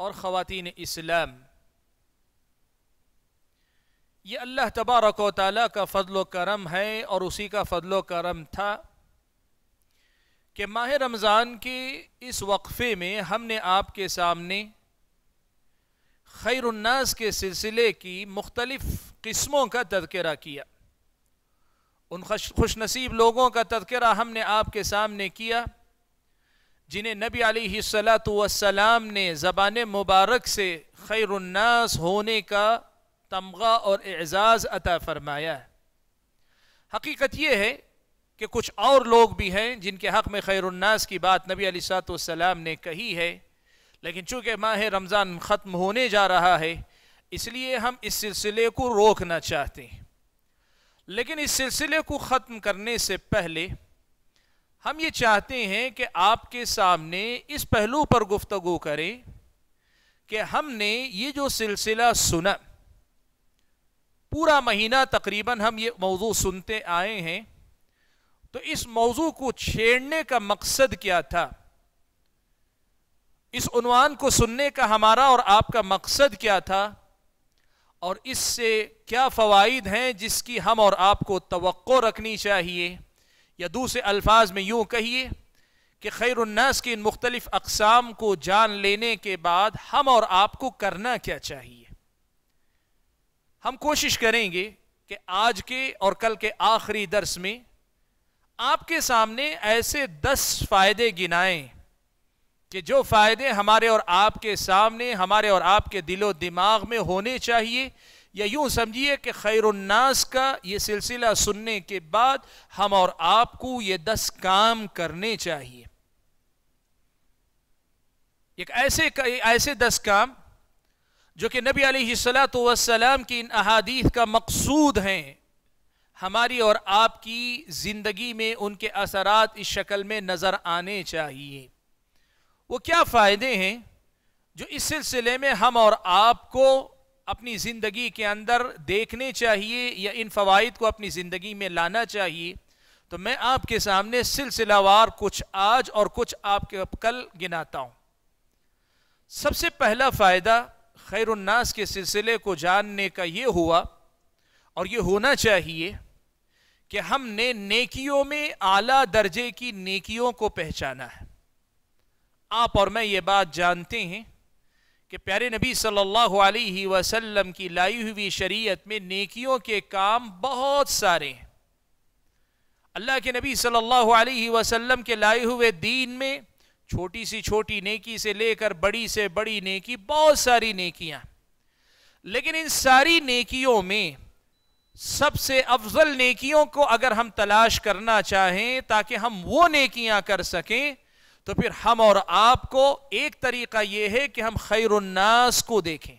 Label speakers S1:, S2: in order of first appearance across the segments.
S1: और ख़वान इस्लाम ये अल्लाह तबारक वाली का फ़जल करम है और उसी का फजल करम था कि माह रमज़ान के इस वक्फ़े में हमने आपके सामने खैरनास के सिलसिले की मुख्तलफ़ किस्मों का तذकरा किया उन खुश नसीब लोगों का तذकरा हमने आपके सामने किया जिन्हें नबी आलतम ने ज़बान मुबारक से खैरन्नास होने का तमगा और एजाज़ अता फ़रमाया है हकीकत यह है कि कुछ और लोग भी हैं जिनके हक़ में खैरन्नास की बात नबी अलीसलाम ने कही है लेकिन चूँकि माह रमज़ान ख़त्म होने जा रहा है इसलिए हम इस सिलसिले को रोकना चाहते हैं लेकिन इस सिलसिले को ख़त्म करने से पहले हम ये चाहते हैं कि आपके सामने इस पहलू पर गुफ्तगु करें कि हमने ये जो सिलसिला सुना पूरा महीना तकरीबन हम ये मौजू सुनते आए हैं तो इस मौजू को छेड़ने का मकसद क्या था इस उनवान को सुनने का हमारा और आपका मकसद क्या था और इससे क्या फ़वाद हैं जिसकी हम और आपको तो रखनी चाहिए या दूसरे अल्फाज में यूं कहिए कि खैरनास की इन मुख्तलिफ अकसाम को जान लेने के बाद हम और आपको करना क्या चाहिए हम कोशिश करेंगे कि आज के और कल के आखिरी दर्स में आपके सामने ऐसे दस फायदे गिनाएं कि जो फ़ायदे हमारे और आपके सामने हमारे और आपके दिलो दिमाग में होने चाहिए या यूं समझिए कि खैरनास का ये सिलसिला सुनने के बाद हम और आपको ये दस काम करने चाहिए एक ऐसे ऐसे दस काम जो कि नबी अलैहिस्सलात वसलाम की इन अहादीत का मकसूद हैं हमारी और आपकी ज़िंदगी में उनके असरात इस शक्ल में नज़र आने चाहिए वो क्या फ़ायदे हैं जो इस सिलसिले में हम और आपको अपनी ज़िंदगी के अंदर देखने चाहिए या इन फ़वाद को अपनी ज़िंदगी में लाना चाहिए तो मैं आपके सामने सिलसिलावार कुछ आज और कुछ आपके कल गिनाता हूँ सबसे पहला फ़ायदा खैरनास के सिलसिले को जानने का ये हुआ और ये होना चाहिए कि हमने नेकियों में आला दर्जे की नेकियों को पहचाना है आप और मैं ये बात जानते हैं कि प्यारे नबी सल्लल्लाहु अलैहि वसल्लम की लाई हुई शरीयत में नेकियों के काम बहुत सारे हैं अल्लाह के नबी सल्लल्लाहु अलैहि वसल्लम के लाए हुए दीन में छोटी सी छोटी नेकी से लेकर बड़ी से बड़ी नेकी बहुत सारी नेकियां लेकिन इन सारी नेकियों में सबसे अफजल नेकियों को अगर हम तलाश करना चाहें ताकि हम वो नेकियां कर सकें तो फिर हम और आपको एक तरीका यह है कि हम खैरन्नास को देखें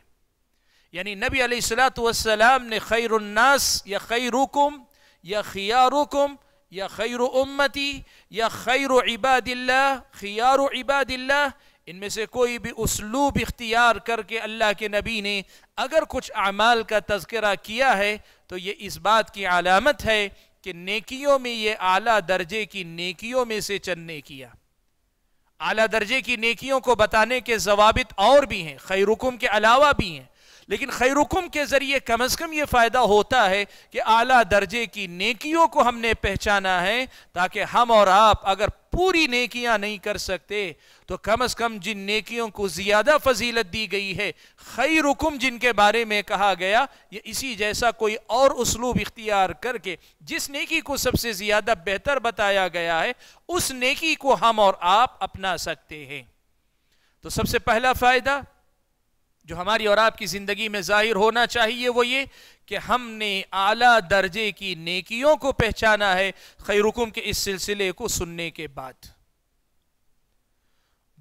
S1: यानी नबी अलैहिस्सलाम ने खैरन्नास या खैरुकुम या रुकुम या खैर उम्मती या खैर इबादिल्ला खियार इबादिल्ला इनमें से कोई भी उसलूब इख्तियार करके अल्लाह के नबी ने अगर कुछ अमाल का तस्करा किया है तो ये इस बात की अलामत है कि नेकियों में ये आला दर्जे की नेकियों में से चंद किया आला दर्जे की नेकियों को बताने के जवाबित और भी हैं खैरुकुम के अलावा भी हैं लेकिन खैरुकुम के ज़रिए कम अज़ कम ये फ़ायदा होता है कि आला दर्जे की नेकियों को हमने पहचाना है ताकि हम और आप अगर पूरी नेकियां नहीं कर सकते तो कम से कम जिन नेकियों को ज्यादा फजीलत दी गई है खई रुकुम जिनके बारे में कहा गया ये इसी जैसा कोई और उसलूब इख्तियार करके जिस नेकी को सबसे ज्यादा बेहतर बताया गया है उस नेकी को हम और आप अपना सकते हैं तो सबसे पहला फायदा जो हमारी और आपकी ज़िंदगी में ज़ाहिर होना चाहिए वो ये कि हमने आला दर्जे की नेकियों को पहचाना है खैरुकुम के इस सिलसिले को सुनने के बाद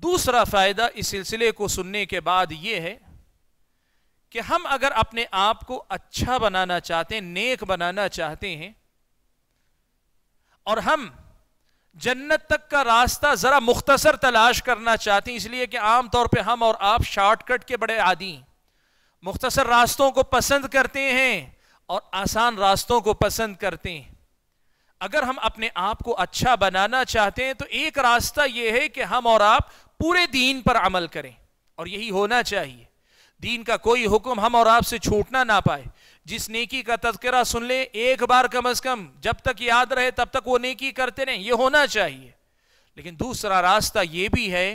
S1: दूसरा फ़ायदा इस सिलसिले को सुनने के बाद ये है कि हम अगर अपने आप को अच्छा बनाना चाहते हैं नेक बनाना चाहते हैं और हम जन्नत तक का रास्ता ज़रा मुख्तसर तलाश करना चाहती इसलिए कि आम तौर पे हम और आप शॉर्टकट के बड़े आदि मुख्तसर रास्तों को पसंद करते हैं और आसान रास्तों को पसंद करते हैं अगर हम अपने आप को अच्छा बनाना चाहते हैं तो एक रास्ता यह है कि हम और आप पूरे दीन पर अमल करें और यही होना चाहिए दीन का कोई हुक्म हम और आपसे छूटना ना पाए जिस नेकी का तस्करा सुन ले एक बार कम अज कम जब तक याद रहे तब तक वो नेकी करते रहें ये होना चाहिए लेकिन दूसरा रास्ता ये भी है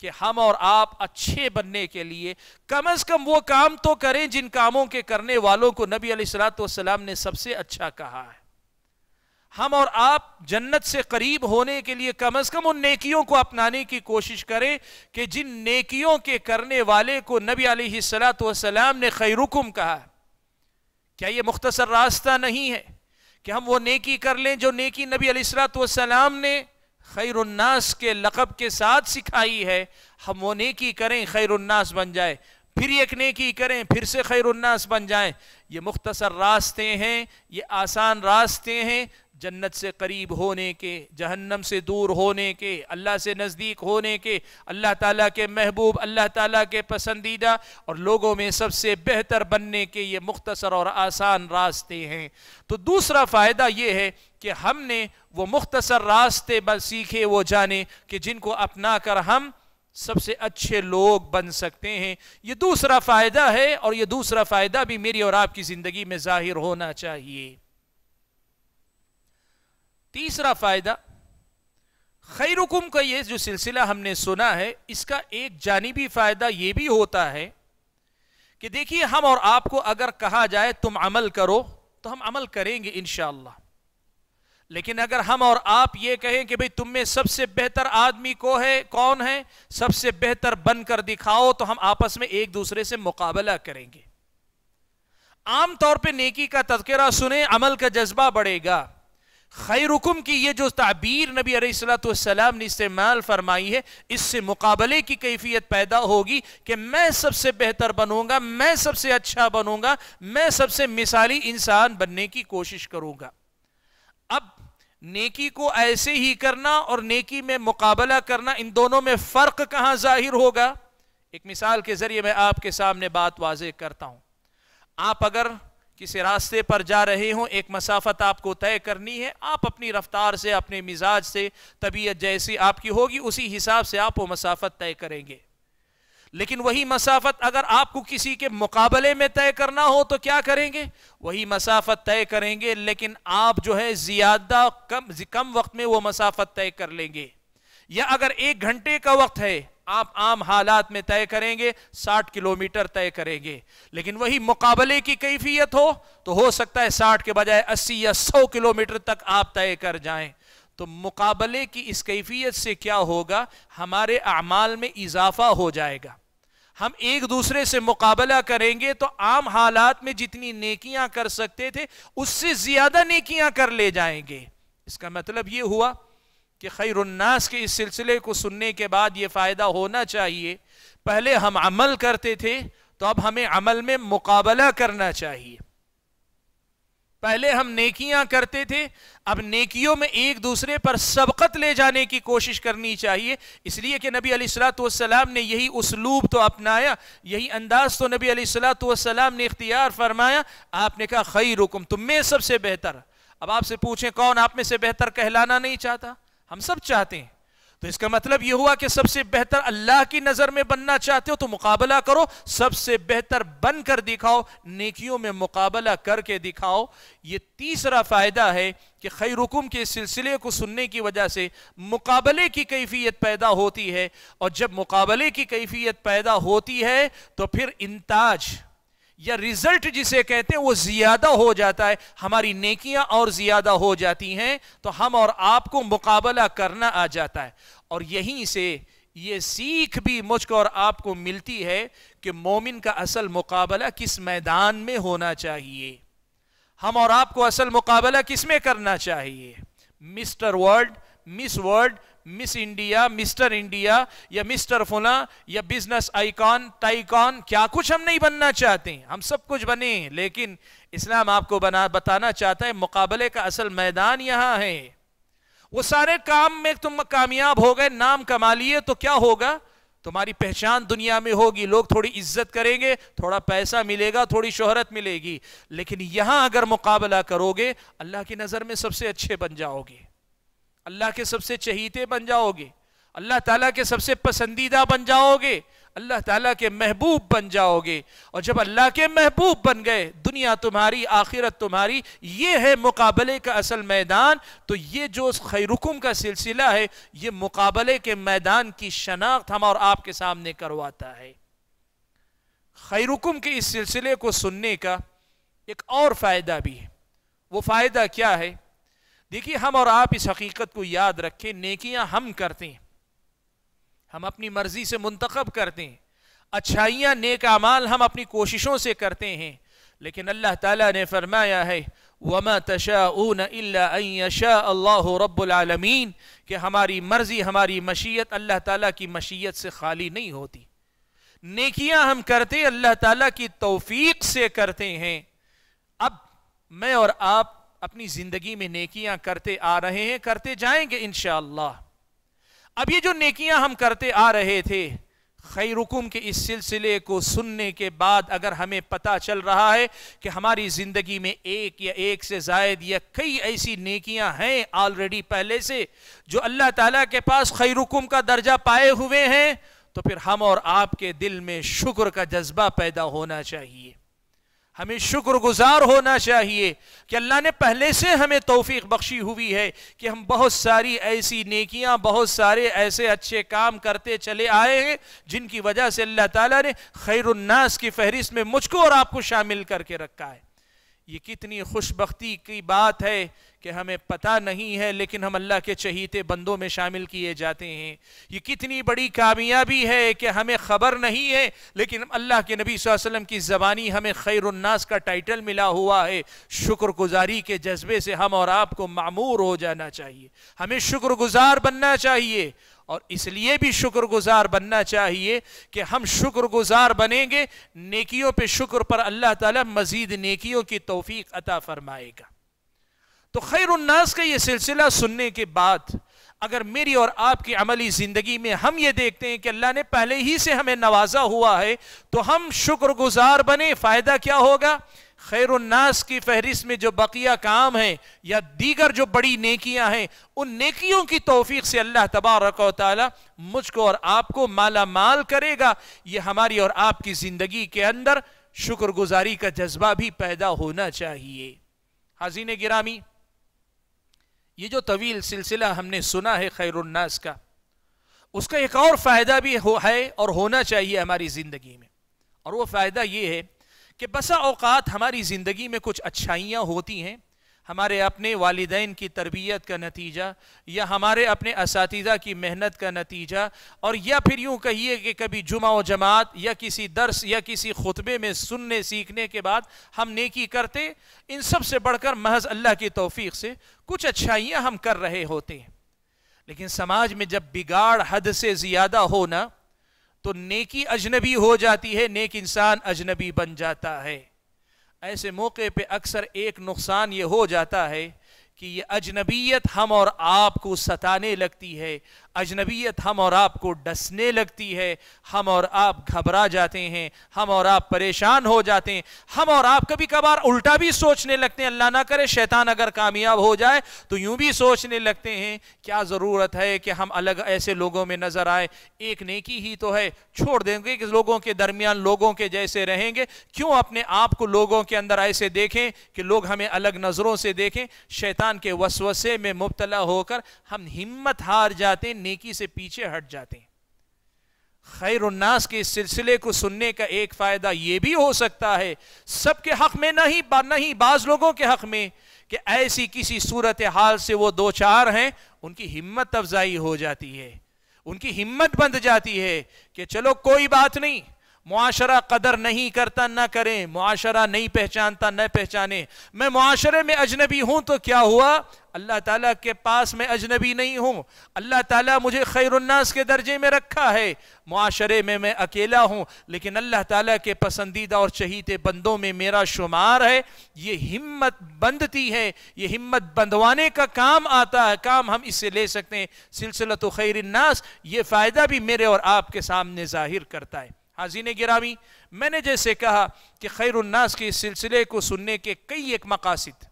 S1: कि हम और आप अच्छे बनने के लिए कम अज कम वो काम तो करें जिन कामों के करने वालों को नबी सलाम ने सबसे अच्छा कहा है हम और आप जन्नत से करीब होने के लिए कम अज कम उन नेकियों को अपनाने की कोशिश करें कि जिन नेकियों के करने वाले को नबी आलतम ने खैरुकुम कहा क्या ये मुख्तसर रास्ता नहीं है कि हम वो नेकी कर लें जो नेकी नबी अलैहिस्सलाम ने खैरन्नास के लक़ब के साथ सिखाई है हम वो नेकी करें खैरन्नास बन जाए फिर एक नेकी करें फिर से खैरन्नास बन जाए ये मुख्तसर रास्ते हैं ये आसान रास्ते हैं जन्नत से करीब होने के जहन्नम से दूर होने के अल्लाह से नज़दीक होने के अल्लाह ताला के महबूब अल्लाह ताला के पसंदीदा और लोगों में सबसे बेहतर बनने के ये मुख्तसर और आसान रास्ते हैं तो दूसरा फ़ायदा ये है कि हमने वो मुख्तसर रास्ते बस सीखे वो जाने कि जिनको अपना कर हम सबसे अच्छे लोग बन सकते हैं ये दूसरा फ़ायदा है और ये दूसरा फ़ायदा भी मेरी और आपकी ज़िंदगी में ज़ाहिर होना चाहिए तीसरा फायदा खैरुकुम का ये जो सिलसिला हमने सुना है इसका एक जानिबी फ़ायदा यह भी होता है कि देखिए हम और आपको अगर कहा जाए तुम अमल करो तो हम अमल करेंगे इन लेकिन अगर हम और आप ये कहें कि भाई तुम में सबसे बेहतर आदमी को है कौन है सबसे बेहतर बनकर दिखाओ तो हम आपस में एक दूसरे से मुकाबला करेंगे आमतौर पे नेकी का तस्करा सुने अमल का जज्बा बढ़ेगा खैरुकुम की ये जो ताबीर नबी अलैहिस्सलाम ने इस्तेमाल फरमाई है इससे मुकाबले की कैफियत पैदा होगी कि मैं सबसे बेहतर बनूंगा मैं सबसे अच्छा बनूंगा मैं सबसे मिसाली इंसान बनने की कोशिश करूंगा अब नेकी को ऐसे ही करना और नेकी में मुकाबला करना इन दोनों में फ़र्क कहां ज़ाहिर होगा एक मिसाल के ज़रिए मैं आपके सामने बात वाज करता हूं आप अगर किसी रास्ते पर जा रहे हों एक मसाफत आपको तय करनी है आप अपनी रफ्तार से अपने मिजाज से तबीयत जैसी आपकी होगी उसी हिसाब से आप वो मसाफत तय करेंगे लेकिन वही मसाफत अगर आपको किसी के मुकाबले में तय करना हो तो क्या करेंगे वही मसाफत तय करेंगे लेकिन आप जो है ज़्यादा कम कम वक्त में वो मसाफत तय कर लेंगे या अगर एक घंटे का वक्त है आप आम हालात में तय करेंगे 60 किलोमीटर तय करेंगे लेकिन वही मुकाबले की कैफियत हो तो हो सकता है 60 के बजाय 80 या 100 किलोमीटर तक आप तय कर जाएं तो मुकाबले की इस कैफियत से क्या होगा हमारे अमाल में इजाफा हो जाएगा हम एक दूसरे से मुकाबला करेंगे तो आम हालात में जितनी नेकियां कर सकते थे उससे ज्यादा नेकियां कर ले जाएंगे इसका मतलब यह हुआ कि उन्नास के इस सिलसिले को सुनने के बाद ये फ़ायदा होना चाहिए पहले हम अमल करते थे तो अब हमें अमल में मुकाबला करना चाहिए पहले हम नेकियां करते थे अब नेकियों में एक दूसरे पर सबकत ले जाने की कोशिश करनी चाहिए इसलिए कि नबी अलैहिस्सलाम ने यही उसलूब तो अपनाया यही अंदाज तो नबी अलैहिस्सलाम ने इख्तियार फरमाया आपने कहा खई रुकम तुम में सबसे बेहतर अब आपसे पूछें कौन आप में से बेहतर कहलाना नहीं चाहता हम सब चाहते हैं तो इसका मतलब यह हुआ कि सबसे बेहतर अल्लाह की नजर में बनना चाहते हो तो मुकाबला करो सबसे बेहतर बनकर दिखाओ नेकियों में मुकाबला करके दिखाओ यह तीसरा फायदा है कि खैर हुकुम के सिलसिले को सुनने की वजह से मुकाबले की कैफियत पैदा होती है और जब मुकाबले की कैफियत पैदा होती है तो फिर इंताज या रिजल्ट जिसे कहते हैं वो ज्यादा हो जाता है हमारी नेकियां और ज्यादा हो जाती हैं तो हम और आपको मुकाबला करना आ जाता है और यहीं से ये सीख भी मुझको और आपको मिलती है कि मोमिन का असल मुकाबला किस मैदान में होना चाहिए हम और आपको असल मुकाबला किस में करना चाहिए mister world miss world miss India mister India या मिस्टर फुला या बिजनेस आइकॉन टाइकॉन क्या कुछ हम नहीं बनना चाहते हम सब कुछ बने लेकिन इस्लाम आपको बना बताना चाहता है मुकाबले का असल मैदान यहां है वो सारे काम में तुम कामयाब हो गए नाम कमा लिए तो क्या होगा तुम्हारी पहचान दुनिया में होगी लोग थोड़ी इज्जत करेंगे थोड़ा पैसा मिलेगा थोड़ी शोहरत मिलेगी लेकिन यहां अगर मुकाबला करोगे अल्लाह की नज़र में सबसे अच्छे बन जाओगे अल्लाह के सबसे चहीते बन जाओगे अल्लाह ताला के सबसे पसंदीदा बन जाओगे अल्लाह ताला के महबूब बन जाओगे और जब अल्लाह के महबूब बन गए दुनिया तुम्हारी आखिरत तुम्हारी ये है मुकाबले का असल मैदान तो ये जो खैरुकुम का सिलसिला है ये मुकाबले के मैदान की शनाख्त हम और आपके सामने करवाता है खैरुकुम के इस सिलसिले को सुनने का एक और फ़ायदा भी है वो फ़ायदा क्या है देखिए हम और आप इस हकीकत को याद रखें नेकियां हम करते हैं हम अपनी मर्जी से मुंतखब करते हैं अच्छाइयाँ नेक अमाल हम अपनी कोशिशों से करते हैं लेकिन अल्लाह ताला ने फरमाया है वमा तशाऊन अल्लाशा अल्लाह रब्लमीन कि हमारी मर्ज़ी हमारी मशीयत अल्लाह ताला की मशीयत से खाली नहीं होती नेकियां हम करते अल्लाह ताला की तौफीक से करते हैं अब मैं और आप अपनी जिंदगी में नेकियां करते आ रहे हैं करते जाएंगे इन अब ये जो नेकियां हम करते आ रहे थे खैरुकुम के इस सिलसिले को सुनने के बाद अगर हमें पता चल रहा है कि हमारी ज़िंदगी में एक या एक से जायद या कई ऐसी नेकियां हैं ऑलरेडी पहले से जो अल्लाह ताला के पास खैरुकुम का दर्जा पाए हुए हैं तो फिर हम और आपके दिल में शुक्र का जज्बा पैदा होना चाहिए हमें शुक्रगुजार होना चाहिए कि अल्लाह ने पहले से हमें तोफ़ी बख्शी हुई है कि हम बहुत सारी ऐसी नेकियां बहुत सारे ऐसे अच्छे काम करते चले आए हैं जिनकी वजह से अल्लाह ताला ने खैरनास की फहरिस्त में मुझको और आपको शामिल करके रखा है ये कितनी खुशबी की बात है कि हमें पता नहीं है लेकिन हम अल्लाह के चहीते बंदों में शामिल किए जाते हैं ये कितनी बड़ी कामयाबी है कि हमें ख़बर नहीं है लेकिन अल्लाह के नबी वसल्लम की ज़बानी हमें खैरन्नास का टाइटल मिला हुआ है शुक्रगुजारी के जज्बे से हम और आपको मामूर हो जाना चाहिए हमें शुक्रगुजार बनना चाहिए और इसलिए भी शुक्रगुजार बनना चाहिए कि हम शुक्रगुजार बनेंगे नेकियों पे शुक्र पर अल्लाह ताला मजीद नेकियों की तोफीक अता फरमाएगा तो खैर उन्नास का ये सिलसिला सुनने के बाद अगर मेरी और आपकी अमली ज़िंदगी में हम ये देखते हैं कि अल्लाह ने पहले ही से हमें नवाजा हुआ है तो हम शुक्रगुजार बने फ़ायदा क्या होगा खैरनास की फहरिस्त में जो बकिया काम है या दीगर जो बड़ी नेकियां हैं उन नेकियों की तोफीक से अल्लाह तबारक मुझको और आपको माला माल करेगा ये हमारी और आपकी ज़िंदगी के अंदर शुक्रगुजारी का जज्बा भी पैदा होना चाहिए हाजीन गिरामी ये जो तवील सिलसिला हमने सुना है खैरनास का उसका एक और फ़ायदा भी हो है और होना चाहिए हमारी ज़िंदगी में और वो फ़ायदा ये है कि बसा औकात हमारी ज़िंदगी में कुछ अच्छाइयाँ होती हैं हमारे अपने वालदेन की तरबियत का नतीजा या हमारे अपने इस की मेहनत का नतीजा और या फिर यूँ कहिए कि कभी जुमा व जमात या किसी दर्स या किसी खुतबे में सुनने सीखने के बाद हम नेकी करते इन सब से बढ़कर महज अल्लाह की तोफ़ी से कुछ अच्छाइयाँ हम कर रहे होते हैं लेकिन समाज में जब बिगाड़ हद से ज़्यादा होना तो नेकी अजनबी हो जाती है नेक इंसान अजनबी बन जाता है ऐसे मौके पे अक्सर एक नुकसान ये हो जाता है कि ये अजनबीयत हम और आप को सताने लगती है अजनबीयत हम और आप को डसने लगती है हम और आप घबरा जाते हैं हम और आप परेशान हो जाते हैं हम और आप कभी कभार उल्टा भी सोचने लगते हैं अल्लाह ना करे शैतान अगर कामयाब हो जाए तो यूं भी सोचने लगते हैं क्या ज़रूरत है कि हम अलग ऐसे लोगों में नज़र आए एक नेकी ही तो है छोड़ देंगे कि लोगों के दरमियान लोगों के जैसे रहेंगे क्यों अपने आप को लोगों के अंदर ऐसे देखें कि लोग हमें अलग नज़रों से देखें शैतान के वसवसे में मुबतला होकर हम हिम्मत हार जाते हैं नेकी से पीछे हट जाते हैं खैरनास के सिलसिले को सुनने का एक फ़ायदा यह भी हो सकता है सबके हक में नहीं बा, नहीं बाज़ लोगों के हक में कि ऐसी किसी सूरत हाल से वो दो चार हैं उनकी हिम्मत अफजाई हो जाती है उनकी हिम्मत बंध जाती है कि चलो कोई बात नहीं मुआशरा कदर नहीं करता ना करें मुआशरा नहीं पहचानता न पहचाने मैं मुआशरे में अजनबी हूं तो क्या हुआ अल्लाह ताला के पास मैं अजनबी नहीं हूं अल्लाह ताला मुझे खैरन्नास के दर्जे में रखा है मुआशरे में मैं अकेला हूं लेकिन अल्लाह ताला के पसंदीदा और चहीते बंदों में मेरा शुमार है ये हिम्मत बंधती है ये हिम्मत बंधवाने का काम आता है काम हम इससे ले सकते हैं सिलसिला तो खैरन्नास ये फ़ायदा भी मेरे और आपके सामने ज़ाहिर करता है हाजीन गिरामी मैंने जैसे कहा कि खैरनास के इस सिलसिले को सुनने के कई एक मकासद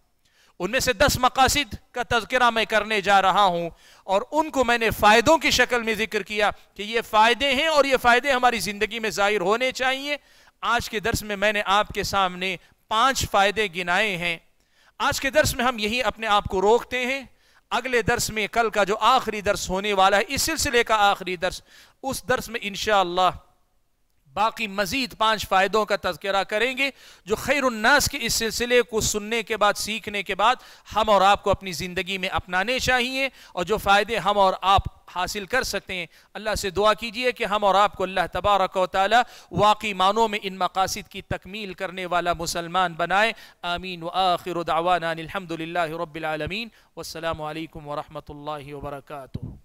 S1: उनमें से दस मकासद का तस्करा मैं करने जा रहा हूँ और उनको मैंने फ़ायदों की शक्ल में जिक्र किया कि ये फ़ायदे हैं और ये फ़ायदे हमारी ज़िंदगी में ज़ाहिर होने चाहिए आज के दर्श में मैंने आपके सामने पाँच फ़ायदे गिनाए हैं आज के दर्श में हम यही अपने आप को रोकते हैं अगले दर्स में कल का जो आखिरी दर्श होने वाला है इस सिलसिले का आखिरी दर्श उस दर्श में इन बाकी मजीद पांच फ़ायदों का तस्करा करेंगे जो उन्नास के इस सिलसिले को सुनने के बाद सीखने के बाद हम और आपको अपनी ज़िंदगी में अपनाने चाहिए और जो फ़ायदे हम और आप हासिल कर सकते हैं अल्लाह से दुआ कीजिए कि हम और आपको अल्लाह तबारक वाकई मानों में इन मकासद की तकमील करने वाला मुसलमान बनाए आमीन व आखिर दावाना अलहमदिल्ला रबालमीन वालकम वरहमल वर्का